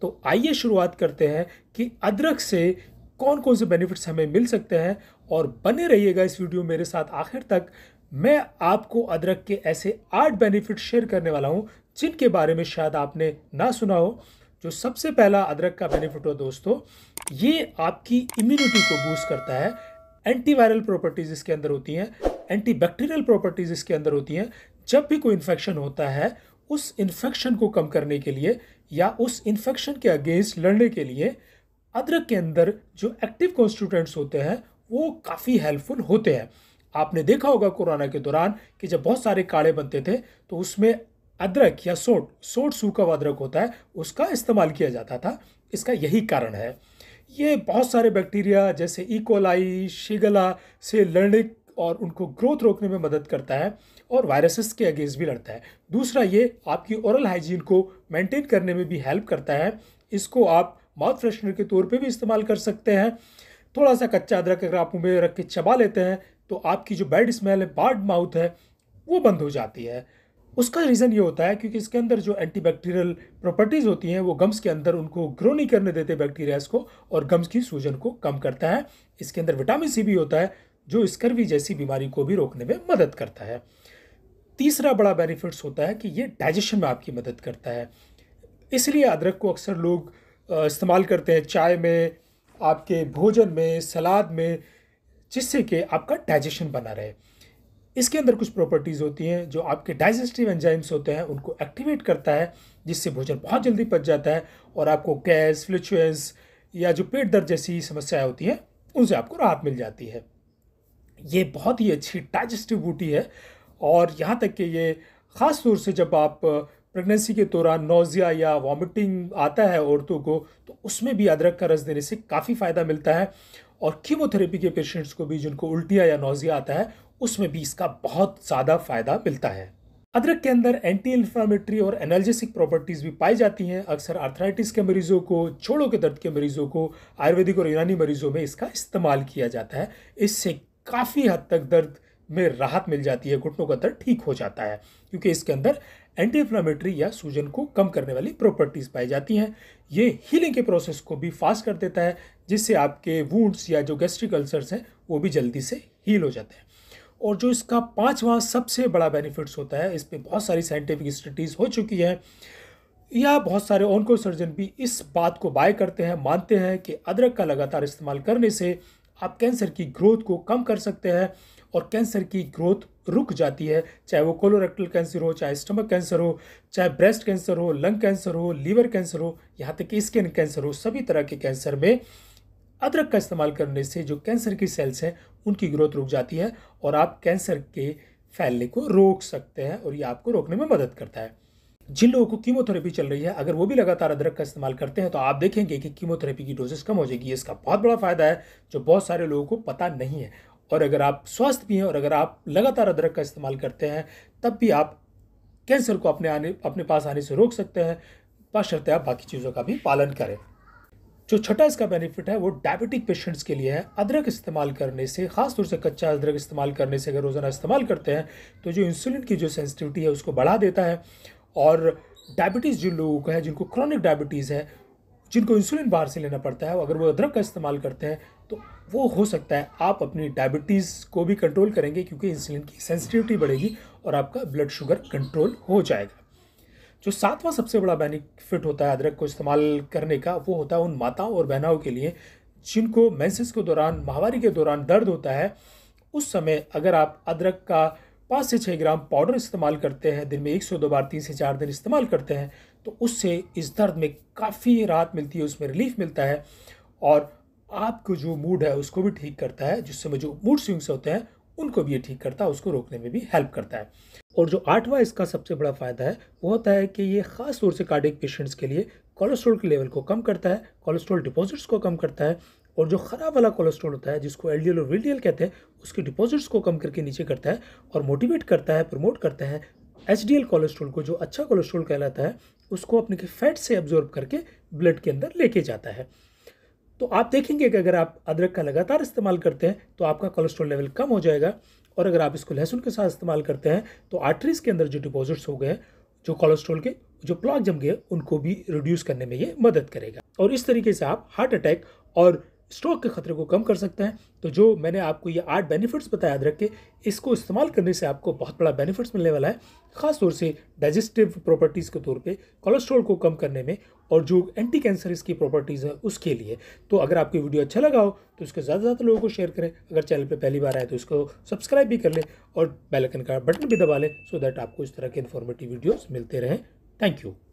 तो आइए शुरुआत करते हैं कि अदरक से कौन कौन से बेनिफिट्स हमें मिल सकते हैं और बने रहिएगा इस वीडियो मेरे साथ आखिर तक मैं आपको अदरक के ऐसे आठ बेनिफिट शेयर करने वाला हूँ जिनके बारे में शायद आपने ना सुना हो जो सबसे पहला अदरक का बेनिफिट हो दोस्तों ये आपकी इम्यूनिटी को बूस्ट करता है एंटीवायरल प्रॉपर्टीज़ इसके अंदर होती हैं एंटीबैक्टीरियल प्रॉपर्टीज़ इसके अंदर होती हैं जब भी कोई इन्फेक्शन होता है उस इन्फेक्शन को कम करने के लिए या उस इन्फेक्शन के अगेंस्ट लड़ने के लिए अदरक के अंदर जो एक्टिव कॉन्स्टिट्यूएंट्स होते हैं वो काफ़ी हेल्पफुल होते हैं आपने देखा होगा कोरोना के दौरान कि जब बहुत सारे काढ़े बनते थे तो उसमें अदरक या सोट सोट सूखा अदरक होता है उसका इस्तेमाल किया जाता था इसका यही कारण है ये बहुत सारे बैक्टीरिया जैसे इकोलाई e. शिगला से लड़ने और उनको ग्रोथ रोकने में मदद करता है और वायरसेस के अगेंस्ट भी लड़ता है दूसरा ये आपकी औरल हाइजीन को मेंटेन करने में भी हेल्प करता है इसको आप माउथ फ्रेशनर के तौर पे भी इस्तेमाल कर सकते हैं थोड़ा सा कच्चा अदरक अगर आप मुँह रख के चबा लेते हैं तो आपकी जो बैड स्मेल है बार्ड माउथ है वो बंद हो जाती है उसका रीज़न ये होता है क्योंकि इसके अंदर जो एंटीबैक्टीरियल प्रॉपर्टीज़ होती हैं वो गम्स के अंदर उनको ग्रो नहीं करने देते बैक्टीरियाज को और गम्स की सूजन को कम करता है इसके अंदर विटामिन सी भी होता है जो स्कर्वी जैसी बीमारी को भी रोकने में मदद करता है तीसरा बड़ा बेनिफिट्स होता है कि ये डाइजेशन में आपकी मदद करता है इसलिए अदरक को अक्सर लोग इस्तेमाल करते हैं चाय में आपके भोजन में सलाद में जिससे कि आपका डाइजेशन बना रहे इसके अंदर कुछ प्रॉपर्टीज़ होती हैं जो आपके डाइजेस्टिव एंजाइम्स होते हैं उनको एक्टिवेट करता है जिससे भोजन बहुत जल्दी पच जाता है और आपको गैस फ्लिचुएंस या जो पेट दर्द जैसी समस्याएं होती हैं उनसे आपको राहत मिल जाती है ये बहुत ही अच्छी डाइजेस्टिव बूटी है और यहाँ तक कि ये ख़ास तौर से जब आप प्रेगनेंसी के दौरान नोज़िया या वॉमिटिंग आता है औरतों को तो उसमें भी अदरक का रस देने से काफ़ी फ़ायदा मिलता है और कीमोथेरेपी के पेशेंट्स को भी जिनको उल्टिया या नोज़िया आता है उसमें भी इसका बहुत ज़्यादा फ़ायदा मिलता है अदरक के अंदर एंटी इन्फ्लामेटरी और एनर्जेसिक प्रॉपर्टीज़ भी पाई जाती हैं अक्सर आर्थराइटिस के मरीज़ों को छोड़ों के दर्द के मरीज़ों को आयुर्वेदिक और यूनानी मरीज़ों में इसका इस्तेमाल किया जाता है इससे काफ़ी हद तक दर्द में राहत मिल जाती है घुटनों का दर्द ठीक हो जाता है क्योंकि इसके अंदर एंटी इन्फ्लामेटरी या सूजन को कम करने वाली प्रॉपर्टीज़ पाई जाती हैं ये हीलिंग के प्रोसेस को भी फास्ट कर देता है जिससे आपके वूड्स या जो गैस्ट्रिक अल्सर्स हैं वो भी जल्दी से हील हो जाते हैं और जो इसका पाँचवा सबसे बड़ा बेनिफिट्स होता है इस पर बहुत सारी साइंटिफिक स्टडीज़ हो चुकी हैं या बहुत सारे ऑनको सर्जन भी इस बात को बाय करते हैं मानते हैं कि अदरक का लगातार इस्तेमाल करने से आप कैंसर की ग्रोथ को कम कर सकते हैं और कैंसर की ग्रोथ रुक जाती है चाहे वो कोलोरेक्टल कैंसर हो चाहे स्टमक कैंसर हो चाहे ब्रेस्ट कैंसर हो लंग कैंसर हो लीवर कैंसर हो यहाँ तक कि स्किन कैंसर हो सभी तरह के कैंसर में अदरक का इस्तेमाल करने से जो कैंसर की सेल्स हैं उनकी ग्रोथ रुक जाती है और आप कैंसर के फैलने को रोक सकते हैं और ये आपको रोकने में मदद करता है जिन लोगों को कीमोथेरेपी चल रही है अगर वो भी लगातार अदरक का इस्तेमाल करते हैं तो आप देखेंगे कि कीमोथेरेपी की डोजेस कम हो जाएगी इसका बहुत बड़ा फ़ायदा है जो बहुत सारे लोगों को पता नहीं है और अगर आप स्वस्थ भी हैं और अगर आप लगातार अदरक का इस्तेमाल करते हैं तब भी आप कैंसर को अपने आने अपने पास आने से रोक सकते हैं बशर्ते आप बाकी चीज़ों का भी पालन करें जो छठा इसका बेनिफिट है वो डायबिटिक पेशेंट्स के लिए है अदरक इस्तेमाल करने से खासतौर से कच्चा अदरक इस्तेमाल करने से अगर रोज़ाना इस्तेमाल करते हैं तो जो इंसुलिन की जो सेंसिटिविटी है उसको बढ़ा देता है और डायबिटीज़ जिन लोगों का है जिनको क्रॉनिक डायबिटीज़ है जिनको इंसुलिन बाहर से लेना पड़ता है अगर वो अदरक का इस्तेमाल करते हैं तो वो हो सकता है आप अपनी डायबिटीज़ को भी कंट्रोल करेंगे क्योंकि इंसुलिन की सेंसिटिविटी बढ़ेगी और आपका ब्लड शुगर कंट्रोल हो जाएगा जो सातवां सबसे बड़ा बेनिफिट होता है अदरक को इस्तेमाल करने का वो होता है उन माताओं और बहनाओं के लिए जिनको मैंसेस के दौरान महावारी के दौरान दर्द होता है उस समय अगर आप अदरक का पाँच से छः ग्राम पाउडर इस्तेमाल करते हैं दिन में एक से दो बार तीन से चार दिन इस्तेमाल करते हैं तो उससे इस दर्द में काफ़ी राहत मिलती है उसमें रिलीफ मिलता है और आपको जो मूड है उसको भी ठीक करता है जिससे में जो मूड स्विंग्स होते हैं उनको भी ये ठीक करता है उसको रोकने में भी हेल्प करता है और जो आठवां इसका सबसे बड़ा फ़ायदा है वो होता है कि ये ख़ास तौर से कार्डिक पेशेंट्स के लिए कोलेस्ट्रॉल के लेवल को कम करता है कोलेस्ट्रॉल डिपॉजिट्स को कम करता है और जो ख़राब वाला कोलेस्ट्रॉल होता है जिसको एल और वी कहते हैं उसके डिपॉजिट्स को कम करके नीचे करता है और मोटिवेट करता है प्रमोट करता है एच डी को जो अच्छा कोलेस्ट्रॉल कहलाता है उसको अपने के फैट से एब्जॉर्ब करके ब्लड के अंदर लेके जाता है तो आप देखेंगे कि अगर आप अदरक का लगातार इस्तेमाल करते हैं तो आपका कोलेस्ट्रॉल लेवल कम हो जाएगा और अगर आप इसको लहसुन के साथ इस्तेमाल करते हैं तो आर्टरीज़ के अंदर जो डिपॉजिट्स हो गए जो कोलेस्ट्रॉल के जो प्लॉक जम गए उनको भी रिड्यूस करने में ये मदद करेगा और इस तरीके से आप हार्ट अटैक और स्ट्रोक के खतरे को कम कर सकते हैं तो जो मैंने आपको ये आठ बेनिफिट्स बताया रख के इसको इस्तेमाल करने से आपको बहुत बड़ा बेनिफिट्स मिलने वाला है ख़ास तौर से डाइजेस्टिव प्रॉपर्टीज़ के तौर पे कोलेस्ट्रॉल को कम करने में और जो एंटी कैंसर इसकी प्रॉपर्टीज़ है उसके लिए तो अगर आपकी वीडियो अच्छा लगा हो तो इसको ज़्यादा से ज़्यादा लोगों को शेयर करें अगर चैनल पर पहली बार आए तो इसको सब्सक्राइब भी कर लें और बेलकन का बटन भी दबा लें सो दैट आपको इस तरह के इन्फॉर्मेटिव वीडियोज़ मिलते रहें थैंक यू